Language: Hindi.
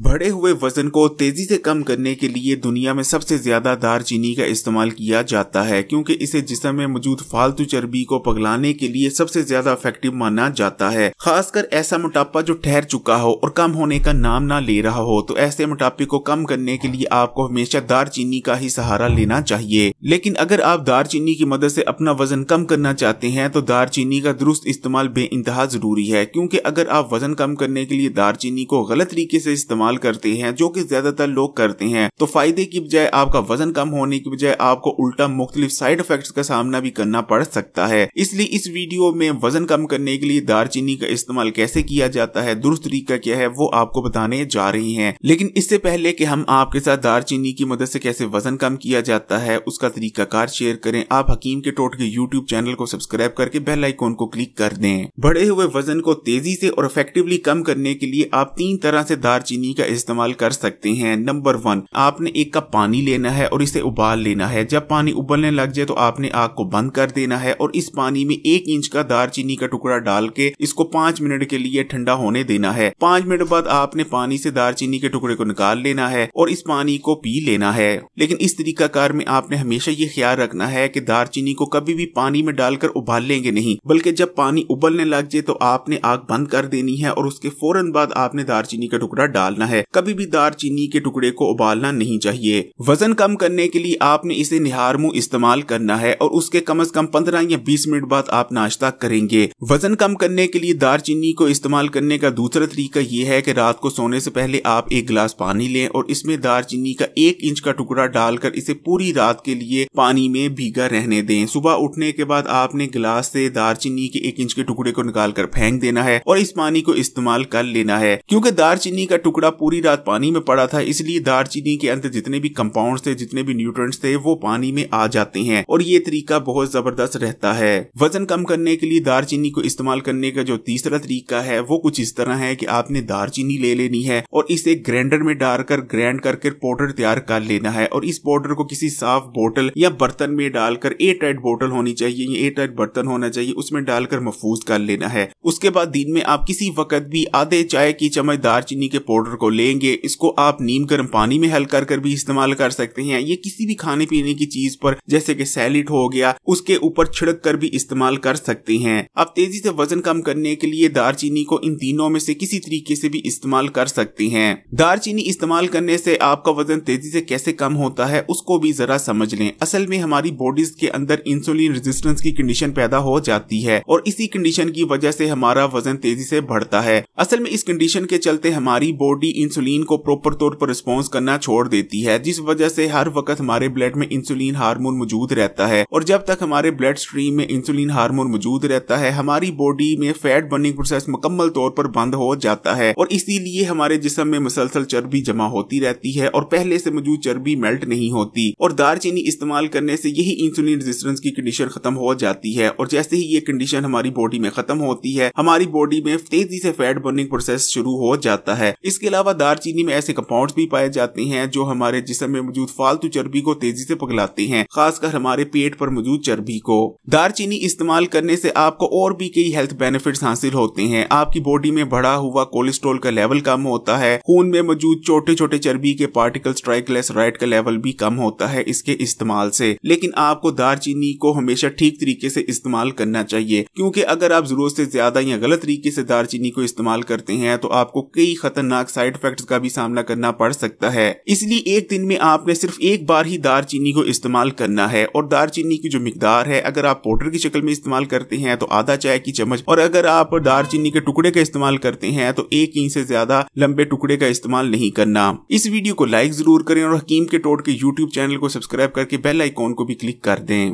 बढ़े हुए वजन को तेजी से कम करने के लिए दुनिया में सबसे ज्यादा दारचीनी का इस्तेमाल किया जाता है क्योंकि इसे जिसम में मौजूद फालतू चर्बी को पगलाने के लिए सबसे ज्यादा इफेक्टिव माना जाता है खासकर ऐसा मोटापा जो ठहर चुका हो और कम होने का नाम ना ले रहा हो तो ऐसे मोटापे को कम करने के लिए आपको हमेशा दार का ही सहारा लेना चाहिए लेकिन अगर आप दार की मदद ऐसी अपना वजन कम करना चाहते हैं तो दार का दुरुस्त इस्तेमाल बे जरूरी है क्यूँकी अगर आप वजन कम करने के लिए दार को गलत तरीके ऐसी इस्तेमाल इस्तेमाल करते हैं जो कि ज्यादातर लोग करते हैं तो फायदे की बजाय आपका वजन कम होने की बजाय आपको उल्टा मुख्तलिफ साइड इफेक्ट का सामना भी करना पड़ सकता है इसलिए इस वीडियो में वजन कम करने के लिए दारचीनी का इस्तेमाल कैसे किया जाता है दुरुस्त तरीका क्या है वो आपको बताने जा रही है लेकिन इससे पहले की हम आपके साथ दारचीनी की मदद से कैसे वजन कम किया जाता है उसका तरीकाकार शेयर करें आप हकीम के टोट के यूट्यूब चैनल को सब्सक्राइब करके बेल आइकोन को क्लिक कर दें बढ़े हुए वजन को तेजी से और इफेक्टिवली कम करने के लिए आप तीन तरह से दारचीनी घी का इस्तेमाल कर सकते हैं नंबर वन आपने एक कप पानी लेना है और इसे उबाल लेना है जब पानी उबलने लग जाए तो आपने आग को बंद कर देना है और इस पानी में एक इंच का दारचीनी का टुकड़ा डाल के इसको पांच मिनट के लिए ठंडा होने देना है पांच मिनट बाद आपने पानी से दारचीनी के टुकड़े को निकाल लेना है और इस पानी को पी लेना है लेकिन इस तरीकाकार में आपने हमेशा ये ख्याल रखना है कि दारचीनी को कभी भी पानी में डालकर उबाल लेंगे नहीं बल्कि जब पानी उबलने लग जाए तो आपने आग बंद कर देनी है और उसके फौरन बाद आपने दारचीनी का टुकड़ा डालना डालना है कभी भी दार चीनी के टुकड़े को उबालना नहीं चाहिए वजन कम करने के लिए आपने इसे निहार मुंह इस्तेमाल करना है और उसके कम अज कम पंद्रह या बीस मिनट बाद आप नाश्ता करेंगे वजन कम करने के लिए दार चीनी को इस्तेमाल करने का दूसरा तरीका ये है की रात को सोने ऐसी पहले आप एक गिलास पानी ले और इसमें दार चीनी का एक इंच का टुकड़ा डालकर इसे पूरी रात के लिए पानी में भीगा रहने दें सुबह उठने के बाद आपने गिलास से दारचीनी के एक इंच के टुकड़े को निकाल कर फेंक देना है और इस पानी को इस्तेमाल कर लेना है क्योंकि दारचीनी का टुकड़ा पूरी रात पानी में पड़ा था इसलिए दारचीनी के अंदर जितने भी कंपाउंड थे जितने भी न्यूट्रंट थे वो पानी में आ जाते हैं और ये तरीका बहुत जबरदस्त रहता है वजन कम करने के लिए दारचीनी को इस्तेमाल करने का जो तीसरा तरीका है वो कुछ इस तरह है की आपने दारचीनी ले लेनी है और इसे ग्राइंडर में डालकर ग्राइंड करके पाउडर तैयार कर लेना है और इस पाउडर को किसी साफ बोतल या बर्तन में डालकर ए टाइट बोतल होनी चाहिए ए टाइट बर्तन होना चाहिए उसमें डालकर महफूज कर लेना है उसके बाद दिन में आप किसी वक्त भी आधे चाय की चम्मच दारचीनी के पाउडर को लेंगे इसको आप नीम गर्म पानी में हल कर कर भी इस्तेमाल कर सकते हैं ये किसी भी खाने पीने की चीज पर जैसे कि सैलिड हो गया उसके ऊपर छिड़क कर भी इस्तेमाल कर सकते हैं आप तेजी से वजन कम करने के लिए दारचीनी को इन तीनों में से किसी तरीके से भी इस्तेमाल कर सकते हैं दारचीनी इस्तेमाल करने से आपका वजन तेजी से कैसे कम होता है उसको भी जरा समझ लें असल में हमारी बॉडीज के अंदर इंसुलिन रेजिस्टेंस की कंडीशन पैदा हो जाती है और इसी कंडीशन की वजह से हमारा वजन तेजी से बढ़ता है असल में इस कंडीशन के चलते हमारी बॉडी इंसुलिन को प्रॉपर तौर पर रिस्पॉन्स करना छोड़ देती है जिस वजह से हर वक्त हमारे ब्लड में इंसुलिन हार्मोन मौजूद रहता है और जब तक हमारे ब्लड स्ट्रीम में इंसुलिन हार्मोन मौजूद रहता है हमारी बॉडी में फैट बर्निंग प्रोसेस मुकम्मल तौर पर बंद हो जाता है और इसीलिए हमारे जिसम में मुसलसल चर्बी जमा होती रहती है और पहले से मौजूद चर्बी मेल्ट नहीं होती और दारचीनी इस्तेमाल करने से यही इंसुलिन रेजिस्टेंस की कंडीशन खत्म हो जाती है और जैसे ही ये कंडीशन हमारी बॉडी में खत्म होती है हमारी बॉडी में तेजी से फैट बर्निंग प्रोसेस शुरू हो जाता है इसके अलावा अलावा दारचीनी में ऐसे कंपाउंड भी पाए जाते हैं जो हमारे जिसम में मौजूद फालतू चर्बी को तेजी से पगलाते हैं खासकर हमारे पेट पर मौजूद चर्बी को दारचीनी इस्तेमाल करने से आपको और भी कई हेल्थ बेनिफिट हासिल होते हैं आपकी बॉडी में बढ़ा हुआ कोलेस्ट्रोल का लेवल कम होता है खून में मौजूद छोटे छोटे चर्बी के पार्टिकल स्ट्राइक राइट का लेवल भी कम होता है इसके इस्तेमाल से लेकिन आपको दारचीनी को हमेशा ठीक तरीके से इस्तेमाल करना चाहिए क्योंकि अगर आप जरूरत से ज्यादा या गलत तरीके से दारचीनी को इस्तेमाल करते हैं तो आपको कई खतरनाक साइड इफेक्ट्स का भी सामना करना पड़ सकता है इसलिए एक दिन में आपने सिर्फ एक बार ही दार चीनी को इस्तेमाल करना है और दार चीनी की जो मिकदार है अगर आप पाउडर की शक्ल में इस्तेमाल करते हैं तो आधा चाय की चम्मच और अगर आप दार चीनी के टुकड़े का इस्तेमाल करते हैं तो एक इंच से ज्यादा लंबे टुकड़े का इस्तेमाल नहीं करना इस वीडियो को लाइक जरूर करें और हकीम के टोट के यूट्यूब चैनल को सब्सक्राइब करके बेल आइकॉन को भी क्लिक कर दें